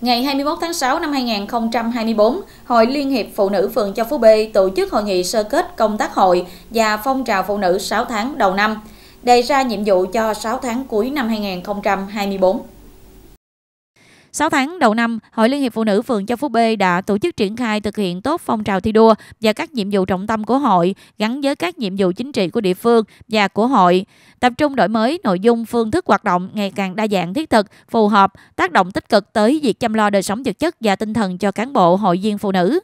Ngày 21 tháng 6 năm 2024, Hội Liên hiệp Phụ nữ phường Châu Phú B tổ chức hội nghị sơ kết công tác hội và phong trào phụ nữ 6 tháng đầu năm, đề ra nhiệm vụ cho 6 tháng cuối năm 2024. 6 tháng đầu năm, Hội Liên hiệp Phụ nữ phường Châu Phú B đã tổ chức triển khai thực hiện tốt phong trào thi đua và các nhiệm vụ trọng tâm của hội gắn với các nhiệm vụ chính trị của địa phương và của hội, tập trung đổi mới nội dung phương thức hoạt động ngày càng đa dạng thiết thực, phù hợp, tác động tích cực tới việc chăm lo đời sống vật chất và tinh thần cho cán bộ hội viên phụ nữ.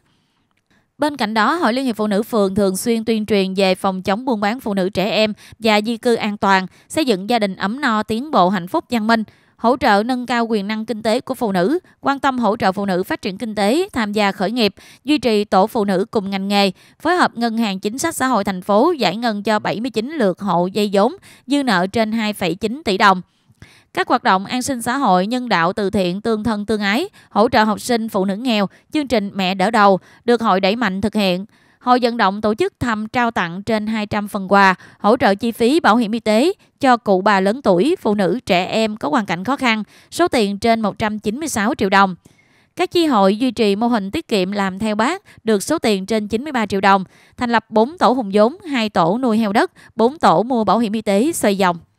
Bên cạnh đó, Hội Liên hiệp Phụ nữ phường thường xuyên tuyên truyền về phòng chống buôn bán phụ nữ trẻ em và di cư an toàn, xây dựng gia đình ấm no, tiến bộ, hạnh phúc, văn minh hỗ trợ nâng cao quyền năng kinh tế của phụ nữ, quan tâm hỗ trợ phụ nữ phát triển kinh tế, tham gia khởi nghiệp, duy trì tổ phụ nữ cùng ngành nghề, phối hợp ngân hàng chính sách xã hội thành phố giải ngân cho 79 lượt hộ dây vốn, dư nợ trên 2,9 tỷ đồng các hoạt động an sinh xã hội nhân đạo từ thiện tương thân tương ái hỗ trợ học sinh phụ nữ nghèo chương trình mẹ đỡ đầu được hội đẩy mạnh thực hiện Hội vận động tổ chức thăm trao tặng trên 200 phần quà, hỗ trợ chi phí bảo hiểm y tế cho cụ bà lớn tuổi, phụ nữ, trẻ em có hoàn cảnh khó khăn, số tiền trên 196 triệu đồng. Các chi hội duy trì mô hình tiết kiệm làm theo bác được số tiền trên 93 triệu đồng, thành lập 4 tổ hùng vốn, 2 tổ nuôi heo đất, 4 tổ mua bảo hiểm y tế xoay dòng.